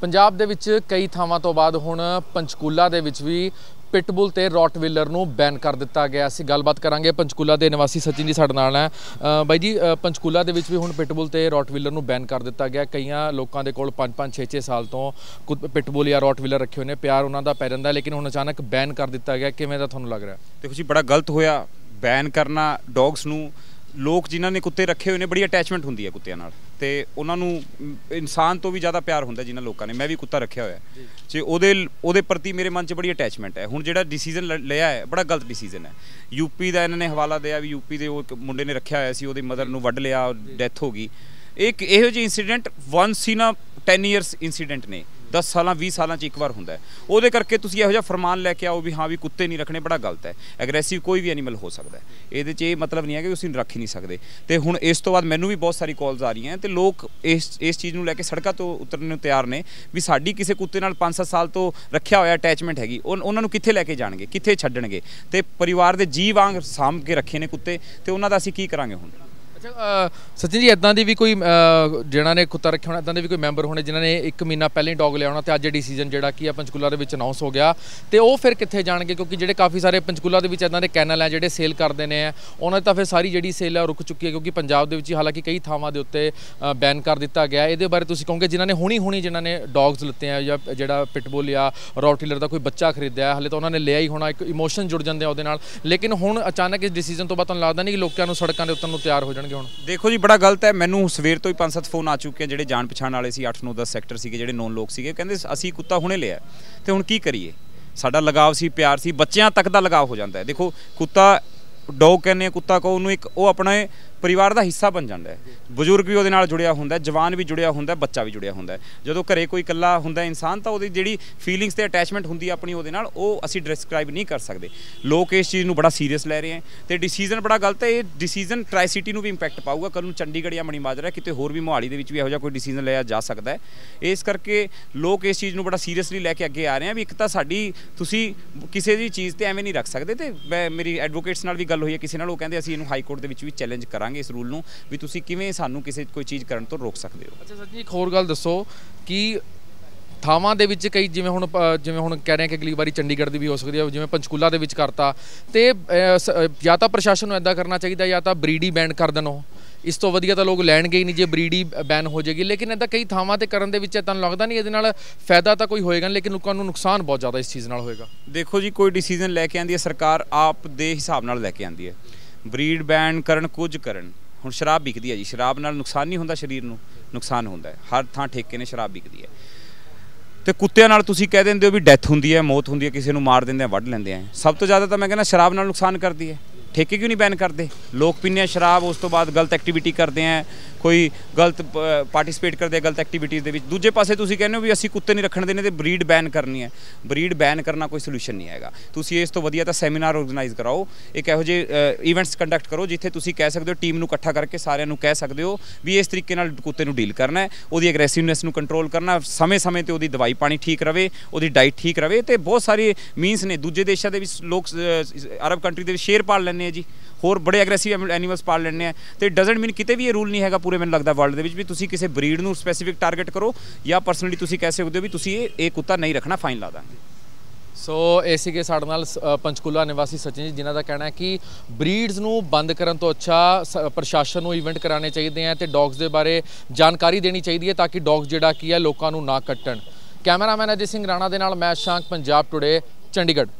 ਪੰਜਾਬ ਦੇ ਵਿੱਚ ਕਈ ਥਾਵਾਂ ਤੋਂ ਬਾਅਦ ਹੁਣ ਪੰਚਕੂਲਾ ਦੇ ਵਿੱਚ ਵੀ ਪਿਟਬੁਲ ਤੇ ਰੌਟਵਿਲਰ ਨੂੰ ਬੈਨ ਕਰ ਦਿੱਤਾ ਗਿਆ ਅਸੀਂ ਗੱਲਬਾਤ ਕਰਾਂਗੇ ਪੰਚਕੂਲਾ ਦੇ ਨਿਵਾਸੀ ਸਚਿਨ ਜੀ ਸਾਡੇ ਨਾਲ ਹੈ ਬਾਈ ਜੀ ਪੰਚਕੂਲਾ ਦੇ ਵਿੱਚ ਵੀ ਹੁਣ ਪਿਟਬੁਲ ਤੇ ਰੌਟਵਿਲਰ ਨੂੰ ਬੈਨ ਕਰ ਦਿੱਤਾ ਗਿਆ ਕਈਆਂ ਲੋਕਾਂ ਦੇ ਕੋਲ 5-5 6-6 ਸਾਲ ਤੋਂ ਪਿਟਬੁਲ ਜਾਂ ਰੌਟਵਿਲਰ ਰੱਖੇ ਹੋਏ ਨੇ ਪਿਆਰ ਉਹਨਾਂ ਦਾ ਪੈ ਜਾਂਦਾ ਲੇਕਿਨ ਹੁਣ ਅਚਾਨਕ ਬੈਨ ਕਰ ਦਿੱਤਾ ਗਿਆ ਕਿਵੇਂ ਦਾ ਤੁਹਾਨੂੰ ਲੱਗ ਰਿਹਾ ਦੇਖੋ ਜੀ ਬੜਾ ਗਲਤ ਹੋਇਆ ਬੈਨ ਕਰਨਾ ਡੌਗਸ ਨੂੰ ਲੋਕ ਜਿਨ੍ਹਾਂ ਨੇ ਕੁੱਤੇ ਰੱਖੇ ਹੋਏ ਨੇ ਬੜੀ ਅਟੈਚਮੈਂਟ ਹੁੰਦੀ ਹੈ ਕੁੱਤਿਆਂ ਨਾਲ ਤੇ ਉਹਨਾਂ ਨੂੰ ਇਨਸਾਨ ਤੋਂ ਵੀ ਜ਼ਿਆਦਾ ਪਿਆਰ ਹੁੰਦਾ ਜਿਨ੍ਹਾਂ ਲੋਕਾਂ ਨੇ ਮੈਂ ਵੀ ਕੁੱਤਾ ਰੱਖਿਆ ਹੋਇਆ ਹੈ ਤੇ ਉਹਦੇ ਉਹਦੇ ਪ੍ਰਤੀ ਮੇਰੇ ਮਨ 'ਚ ਬੜੀ ਅਟੈਚਮੈਂਟ ਹੈ ਹੁਣ ਜਿਹੜਾ ਡਿਸੀਜਨ ਲਿਆ ਹੈ ਬੜਾ ਗਲਤ ਡਿਸੀਜਨ ਹੈ ਯੂਪੀ ਦਾ ਇਹਨਾਂ ਨੇ ਹਵਾਲਾ ਦਿਆ ਵੀ ਯੂਪੀ ਦੇ ਉਹ ਇੱਕ ਮੁੰਡੇ ਨੇ ਰੱਖਿਆ ਹੋਇਆ ਸੀ ਉਹਦੀ ਮਦਰ ਨੂੰ ਵੱਢ ਲਿਆ ਡੈਥ ਹੋ ਗਈ ਇੱਕ ਇਹੋ ਜਿਹੀ incident once in a 10 years incident ਨੇ 10 ਸਾਲਾਂ 20 ਸਾਲਾਂ 'ਚ ਇੱਕ ਵਾਰ ਹੁੰਦਾ ਹੈ ਉਹਦੇ ਕਰਕੇ ਤੁਸੀਂ ਇਹੋ ਜਿਹਾ ਫਰਮਾਨ ਲੈ ਕੇ ਆਓ ਵੀ ਹਾਂ ਵੀ ਕੁੱਤੇ ਨਹੀਂ ਰੱਖਣੇ ਬੜਾ ਗਲਤ ਹੈ ਐਗਰੈਸਿਵ ਕੋਈ ਵੀ ਐਨੀਮਲ ਹੋ ਸਕਦਾ ਹੈ ਇਹਦੇ 'ਚ ਇਹ ਮਤਲਬ ਨਹੀਂ ਹੈ ਕਿ ਤੁਸੀਂ ਰੱਖ ਹੀ ਨਹੀਂ ਸਕਦੇ ਤੇ ਹੁਣ ਇਸ ਤੋਂ ਬਾਅਦ ਮੈਨੂੰ ਵੀ ਬਹੁਤ ਸਾਰੀ ਕਾਲਸ ਆ ਰਹੀਆਂ ਤੇ ਲੋਕ ਇਸ ਇਸ ਚੀਜ਼ ਨੂੰ ਲੈ ਕੇ ਸੜਕਾਂ ਤੋਂ ਉਤਰਨ ਨੂੰ ਤਿਆਰ ਨੇ ਵੀ ਸਾਡੀ ਕਿਸੇ ਕੁੱਤੇ ਨਾਲ 5-7 ਸਾਲ ਤੋਂ ਰੱਖਿਆ ਹੋਇਆ ਅਟੈਚਮੈਂਟ ਹੈਗੀ ਉਹਨਾਂ ਨੂੰ ਕਿੱਥੇ ਲੈ ਕੇ ਜਾਣਗੇ ਕਿੱਥੇ ਛੱਡਣਗੇ ਤੇ ਪਰਿਵਾਰ ਦੇ ਜੀਵ ਵਾਂਗ ਸਾਂਭ ਕੇ ਰੱਖੇ ਨੇ ਕੁੱਤੇ ਤੇ ਉਹਨਾਂ ਦਾ ਅਸੀਂ ਕੀ ਕਰਾਂਗੇ ਹੁਣ ਅੱਛਾ ਸਚਿਨ ਜੀ ਇਦਾਂ ਦੀ ਵੀ ਕੋਈ ਜਿਹਨਾਂ ਨੇ ਕੁੱਤਾ ਰੱਖਿਆ ਹੋਣਾ ਇਦਾਂ ਦੇ ਵੀ ਕੋਈ ਮੈਂਬਰ ਹੋਣੇ ਜਿਨ੍ਹਾਂ ਨੇ 1 ਮਹੀਨਾ ਪਹਿਲਾਂ ਹੀ ਡੌਗ ਲਿਆ ਹੋਣਾ ਤੇ ਅੱਜ ਡਿਸੀਜਨ ਜਿਹੜਾ ਕੀ ਆ ਪੰਚਕੂਲਾ ਦੇ ਵਿੱਚ ਅਨਾਉਂਸ ਹੋ ਗਿਆ ਤੇ ਉਹ ਫਿਰ ਕਿੱਥੇ ਜਾਣਗੇ ਕਿਉਂਕਿ ਜਿਹੜੇ ਕਾਫੀ ਸਾਰੇ ਪੰਚਕੂਲਾ ਦੇ ਵਿੱਚ ਇਦਾਂ ਦੇ ਕੈਨਲ ਆ ਜਿਹੜੇ ਸੇਲ ਕਰਦੇ ਨੇ ਉਹਨਾਂ ਦੀ ਤਾਂ ਫਿਰ ਸਾਰੀ ਜਿਹੜੀ ਸੇਲ ਆ ਰੁਕ ਚੁੱਕੀ ਹੈ ਕਿਉਂਕਿ ਪੰਜਾਬ ਦੇ ਵਿੱਚ ਹਾਲਾਂਕਿ ਕਈ ਥਾਵਾਂ ਦੇ ਉੱਤੇ ਬੈਨ ਕਰ ਦਿੱਤਾ ਗਿਆ ਇਹਦੇ ਬਾਰੇ ਤੁਸੀਂ ਕਹੋਗੇ ਜਿਨ੍ਹਾਂ ਨੇ ਹੁਣੀ ਹੁਣੀ ਜਿਨ੍ਹਾਂ ਨੇ ਡੌਗਸ ਲਿੱਤੇ ਆ ਜਾਂ ਜਿਹੜਾ ਪਿਟਬੁਲ ਜਾਂ ਰੌਟੀਲਰ ਦਾ ਕੋਈ ਬੱਚਾ ਖਰੀਦਿਆ ਹਲੇ ਤਾਂ ਉਹਨਾਂ ਨੇ ਲਿਆ ਹੀ ਹੋਣਾ ਇੱਕ ਇਮੋਸ਼ਨ ਜੁੜ ਜਾਂਦੇ ਆ ਉਹਦੇ ਨਾਲ ਲੇਕਿਨ ਹੁਣ ਅਚਾਨਕ ਇਸ ਡਿਸੀਜਨ ਤੋਂ ਬਾਅਦ ਤੁਹਾਨੂੰ ਲੱਗਦਾ ਨਹੀਂ ਕਿ ਲੋਕਾਂ ਨੂੰ ਸੜਕਾਂ ਦੇ ਉੱਤਰ ਨੂੰ ਤਿਆਰ ਹੋ ਜਾਣਗੇ ਕਰਨਗੇ ਹੁਣ ਦੇਖੋ ਜੀ ਬੜਾ ਗਲਤ ਹੈ ਮੈਨੂੰ ਸਵੇਰ ਤੋਂ ਹੀ ਪੰਜ ਸੱਤ ਫੋਨ ਆ ਚੁੱਕੇ ਜਿਹੜੇ ਜਾਣ ਪਛਾਣ ਵਾਲੇ ਸੀ 8 9 10 ਸੈਕਟਰ ਸੀਗੇ ਜਿਹੜੇ ਨੌਨ ਲੋਕ ਸੀਗੇ ਕਹਿੰਦੇ ਅਸੀਂ ਕੁੱਤਾ ਹੁਣੇ ਲਿਆ ਤੇ ਹੁਣ ਕੀ ਕਰੀਏ ਸਾਡਾ ਲਗਾਵ ਸੀ ਪਿਆਰ ਸੀ ਬੱਚਿਆਂ ਤੱਕ ਦਾ ਲਗਾਵ ਹੋ ਜਾਂਦਾ ਹੈ ਦੇਖੋ ਕੁੱਤਾ ਡੌਗ ਕਹਿੰਦੇ ਆ ਕੁੱਤਾ ਕੋ ਉਹਨੂੰ ਇੱਕ ਉਹ ਆਪਣਾ ਪਰਿਵਾਰ ਦਾ ਹਿੱਸਾ ਬਣ ਜਾਂਦਾ ਹੈ ਬਜ਼ੁਰਗ ਵੀ ਉਹਦੇ ਨਾਲ ਜੁੜਿਆ ਹੁੰਦਾ ਜਵਾਨ ਵੀ ਜੁੜਿਆ ਹੁੰਦਾ ਬੱਚਾ ਵੀ ਜੁੜਿਆ ਹੁੰਦਾ ਜਦੋਂ ਘਰੇ ਕੋਈ ਇਕੱਲਾ ਹੁੰਦਾ ਇਨਸਾਨ ਤਾਂ ਉਹਦੀ ਜਿਹੜੀ ਫੀਲਿੰਗਸ ਤੇ ਅਟੈਚਮੈਂਟ ਹੁੰਦੀ ਆਪਣੀ ਉਹਦੇ ਨਾਲ ਉਹ ਅਸੀਂ ਡਿਸਕ੍ਰਾਈਬ ਨਹੀਂ ਕਰ ਸਕਦੇ ਲੋਕ ਇਸ ਚੀਜ਼ ਨੂੰ ਬੜਾ ਸੀਰੀਅਸ ਲੈ ਰਹੇ ਆ ਤੇ ਡਿਸੀਜਨ ਬੜਾ ਗਲਤ ਹੈ ਇਹ ਡਿਸੀਜਨ ਟ੍ਰਾਈ ਸਿਟੀ ਨੂੰ ਵੀ ਇੰਪੈਕਟ ਪਾਊਗਾ ਕੱਲ ਨੂੰ ਚੰਡੀਗੜ੍ਹ ਜਾਂ ਮਣੀਮਾਜਰਾ ਕਿਤੇ ਹੋਰ ਵੀ ਮੋਹਾਲੀ ਦੇ ਵਿੱਚ ਵੀ ਇਹੋ ਜਿਹਾ ਕੋਈ ਡਿਸੀਜਨ ਲਿਆ ਜਾ ਸਕਦਾ ਹੈ ਇਸ ਕਰਕੇ ਲੋਕ ਇਸ ਚੀਜ਼ ਨੂੰ ਬੜਾ ਸੀਰੀਅਸਲੀ ਲੈ ਕੇ ਅੱਗੇ ਆ ਰਹੇ ਆ ਵੀ ਇੱਕ ਤਾਂ ਸਾਡੀ ਤੁਸੀਂ ਕਿਸੇ ਦੀ ਚੀਜ਼ ਤੇ ਐਵੇਂ ਨਹੀਂ ਰੱਖ ਸਕਦੇ ਤੇ ਮੈਂ ਮੇਰੀ ਐਡਵੋਕੇਟਸ ਨਾਲ ਵੀ ਗੱਲ ਗੱਲ ਹੋਈ ਹੈ ਕਿਸੇ ਨਾਲ ਉਹ ਕਹਿੰਦੇ ਅਸੀਂ ਇਹਨੂੰ ਹਾਈ ਕੋਰਟ ਦੇ ਵਿੱਚ ਵੀ ਚੈਲੰਜ ਕਰਾਂਗੇ ਇਸ ਰੂਲ ਨੂੰ ਵੀ ਤੁਸੀਂ ਕਿਵੇਂ ਸਾਨੂੰ ਕਿਸੇ ਕੋਈ ਚੀਜ਼ ਕਰਨ ਤੋਂ ਰੋਕ ਸਕਦੇ ਹੋ ਅੱਛਾ ਸੱਜੀ ਇੱਕ ਹੋਰ ਗੱਲ ਦੱਸੋ ਕਿ ਥਾਵਾਂ ਦੇ ਵਿੱਚ ਕਈ ਜਿਵੇਂ ਹੁਣ ਜਿਵੇਂ ਹੁਣ ਕਹਿ ਰਹੇ ਕਿ ਅਗਲੀ ਵਾਰੀ ਚੰਡੀਗੜ੍ਹ ਦੀ ਵੀ ਹੋ ਸਕਦੀ ਹੈ ਜਿਵੇਂ ਪੰਚਕੂਲਾ ਦੇ ਵਿੱਚ ਕਰਤਾ ਤੇ ਜਾਂ ਤਾਂ ਪ੍ਰਸ਼ਾਸਨ ਨੂੰ ਐਦਾਂ ਕਰਨਾ ਚਾਹੀਦਾ ਜਾਂ ਤਾਂ ਬਰੀਡੀ ਬੈਂਡ ਕਰ ਦੇਣ ਉਹ ਇਸ ਤੋਂ ਵਧੀਆ ਤਾਂ ਲੋਕ ਲੈਣਗੇ ਹੀ ਨਹੀਂ ਜੇ ਬਰੀਡੀ ਬੈਨ ਹੋ ਜਾਏਗੀ ਲੇਕਿਨ ਇਹਦਾ ਕਈ ਥਾਵਾਂ ਤੇ ਕਰਨ ਦੇ ਵਿੱਚ ਤੁਹਾਨੂੰ ਲੱਗਦਾ ਨਹੀਂ ਇਹਦੇ ਨਾਲ ਫਾਇਦਾ ਤਾਂ ਕੋਈ ਹੋਏਗਾ ਲੇਕਿਨ ਲੋਕਾਂ ਨੂੰ ਨੁਕਸਾਨ ਬਹੁਤ ਜ਼ਿਆਦਾ ਇਸ ਚੀਜ਼ ਨਾਲ ਹੋਏਗਾ ਦੇਖੋ ਜੀ ਕੋਈ ਡਿਸੀਜਨ ਲੈ ਕੇ ਆਂਦੀ ਹੈ ਸਰਕਾਰ ਆਪ ਦੇ ਹਿਸਾਬ ਨਾਲ ਲੈ ਕੇ ਆਂਦੀ ਹੈ ਬਰੀਡ ਬੈਨ ਕਰਨ ਕੁਝ ਕਰਨ ਹੁਣ ਸ਼ਰਾਬ ਵਿਕਦੀ ਹੈ ਜੀ ਸ਼ਰਾਬ ਨਾਲ ਨੁਕਸਾਨ ਨਹੀਂ ਹੁੰਦਾ ਸਰੀਰ ਨੂੰ ਨੁਕਸਾਨ ਹੁੰਦਾ ਹੈ ਹਰ ਥਾਂ ਠੇਕੇ ਨੇ ਸ਼ਰਾਬ ਵਿਕਦੀ ਹੈ ਤੇ ਕੁੱਤਿਆਂ ਨਾਲ ਤੁਸੀਂ ਕਹਿ ਦਿੰਦੇ ਹੋ ਵੀ ਡੈਥ ਹੁੰਦੀ ਹੈ ਮੌਤ ਹੁੰਦੀ ਹੈ ਕਿਸੇ ਨੂੰ ਮਾਰ ਦਿੰਦੇ ਆ ਵੱਢ ਲੈਂਦੇ ਆ ਸਭ ਤੋਂ ਜ਼ਿਆਦਾ ਤਾਂ ਮੈਂ ਕਹਿੰਦਾ ਸ਼ਰਾਬ ਨਾਲ ਨੁਕਸਾਨ ਕਰਦੀ ਹੈ ਠੇਕੇ ਕਿਉਂ ਨਹੀਂ ਬੈਨ ਕਰਦੇ ਲੋਕ ਪੀਂਦੇ ਆ ਸ਼ਰਾਬ ਉਸ ਤੋਂ ਬਾਅਦ ਗਲਤ ਐਕਟੀਵਿਟੀ ਕਰਦੇ ਆ ਕੋਈ ਗਲਤ ਪਾਰਟਿਸਿਪੇਟ ਕਰਦੇ ਆ ਗਲਤ ਐਕਟੀਵਿਟੀਜ਼ ਦੇ ਵਿੱਚ ਦੂਜੇ ਪਾਸੇ ਤੁਸੀਂ ਕਹਿੰਦੇ ਹੋ ਵੀ ਅਸੀਂ ਕੁੱਤੇ ਨਹੀਂ ਰੱਖਣ ਦੇਣੇ ਤੇ ਬਰੀਡ ਬੈਨ ਕਰਨੀ ਹੈ ਬਰੀਡ ਬੈਨ ਕਰਨਾ ਕੋਈ ਸੋਲੂਸ਼ਨ ਨਹੀਂ ਹੈਗਾ ਤੁਸੀਂ ਇਸ ਤੋਂ ਵਧੀਆ ਤਾਂ ਸੈਮੀਨਾਰ ਆਰਗੇਨਾਈਜ਼ ਕਰਾਓ ਇੱਕ ਇਹੋ ਜਿਹੇ ਇਵੈਂਟਸ ਕੰਡਕਟ ਕਰੋ ਜਿੱਥੇ ਤੁਸੀਂ ਕਹਿ ਸਕਦੇ ਹੋ ਟੀਮ ਨੂੰ ਇਕੱਠਾ ਕਰਕੇ ਸਾਰਿਆਂ ਨੂੰ ਕਹਿ ਸਕਦੇ ਹੋ ਵੀ ਇਸ ਤਰੀਕੇ ਨਾਲ ਕੁੱਤੇ ਨੂੰ ਡੀਲ ਕਰਨਾ ਹੈ ਉਹਦੀ ਅਗਰੈਸਿਵਨੈਸ ਨੂੰ ਕੰਟਰੋਲ ਕਰਨਾ ਸਮੇਂ-ਸਮੇਂ ਤੇ ਉਹਦੀ ਦਵਾਈ ਪਾਣੀ ਠੀਕ ਰਵੇ ਉਹਦੀ ਡਾਈਟ ਠੀਕ ਰਵੇ ਤੇ ਬਹੁਤ ਸਾਰੇ ਮੀਨਸ ਨੇ ਦੂਜੇ ਦੇਸ਼ਾਂ ਦੇ ਵੀ ਲੋਕ ਅਰਬ ਕੰਟਰੀ ਦੇ ਸ਼ੇਅਰ ਪਾਲ ਲੈਂਦੇ ਲੈਣੇ ਆ ਜੀ ਹੋਰ ਬੜੇ ਐਗਰੈਸਿਵ ਐਨੀਮਲਸ ਪਾਲ ਲੈਣੇ ਆ ਤੇ ਡਸਨਟ ਮੀਨ ਕਿਤੇ ਵੀ ਇਹ ਰੂਲ ਨਹੀਂ ਹੈਗਾ ਪੂਰੇ ਮੈਨੂੰ ਲੱਗਦਾ ਵਰਲਡ ਦੇ ਵਿੱਚ ਵੀ ਤੁਸੀਂ ਕਿਸੇ ਬਰੀਡ ਨੂੰ ਸਪੈਸੀਫਿਕ ਟਾਰਗੇਟ ਕਰੋ ਜਾਂ ਪਰਸਨਲੀ ਤੁਸੀਂ ਕਹਿ ਸਕਦੇ ਹੋ ਵੀ ਤੁਸੀਂ ਇਹ ਇਹ ਕੁੱਤਾ ਨਹੀਂ ਰੱਖਣਾ ਫਾਈਨ ਲਾ ਦਾਂਗੇ ਸੋ ਇਹ ਕੇ ਸਾਡੇ ਨਾਲ ਪੰਚਕੂਲਾ ਨਿਵਾਸੀ ਸਚਿਨ ਜੀ ਜਿਨ੍ਹਾਂ ਦਾ ਕਹਿਣਾ ਹੈ ਕਿ ਬਰੀਡਸ ਨੂੰ ਬੰਦ ਕਰਨ ਤੋਂ ਅੱਛਾ ਪ੍ਰਸ਼ਾਸਨ ਨੂੰ ਇਵੈਂਟ ਕਰਾਣੇ ਚਾਹੀਦੇ ਆ ਤੇ ਡੌਗਸ ਦੇ ਬਾਰੇ ਜਾਣਕਾਰੀ ਦੇਣੀ ਚਾਹੀਦੀ ਹੈ ਤਾਂ ਕਿ ਡੌਗਸ ਜਿਹੜਾ ਕੀ ਹੈ ਲੋਕਾਂ ਨੂੰ ਨਾ ਕੱਟਣ ਕੈਮਰਾਮੈਨ ਅਜੀਤ ਸਿੰਘ ਰਾਣਾ ਦੇ ਨਾਲ ਮੈਂ ਸ਼ਾਂਕ ਪੰਜਾਬ ਟੁਡੇ ਚੰਡੀਗੜ੍ਹ